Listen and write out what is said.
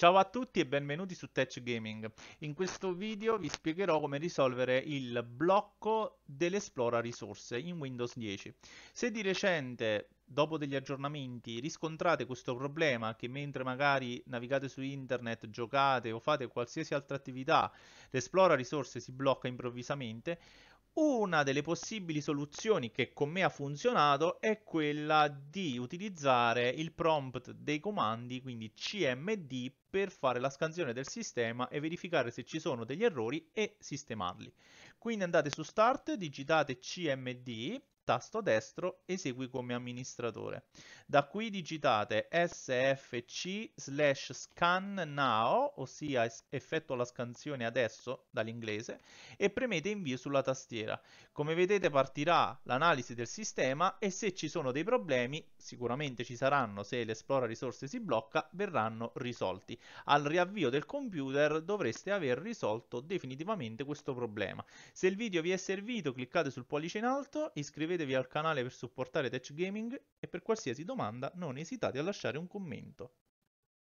Ciao a tutti e benvenuti su Touch Gaming. In questo video vi spiegherò come risolvere il blocco dell'esplora risorse in Windows 10. Se di recente, dopo degli aggiornamenti, riscontrate questo problema che mentre magari navigate su internet, giocate o fate qualsiasi altra attività, l'esplora risorse si blocca improvvisamente, una delle possibili soluzioni che con me ha funzionato è quella di utilizzare il prompt dei comandi, quindi cmd, per fare la scansione del sistema e verificare se ci sono degli errori e sistemarli. Quindi andate su Start, digitate cmd tasto destro esegui come amministratore. Da qui digitate sfc slash scan now, ossia effettua la scansione adesso dall'inglese, e premete invio sulla tastiera. Come vedete partirà l'analisi del sistema e se ci sono dei problemi, sicuramente ci saranno se l'esplora risorse si blocca, verranno risolti. Al riavvio del computer dovreste aver risolto definitivamente questo problema. Se il video vi è servito cliccate sul pollice in alto, iscrivetevi iscrivetevi al canale per supportare Tech Gaming e per qualsiasi domanda non esitate a lasciare un commento.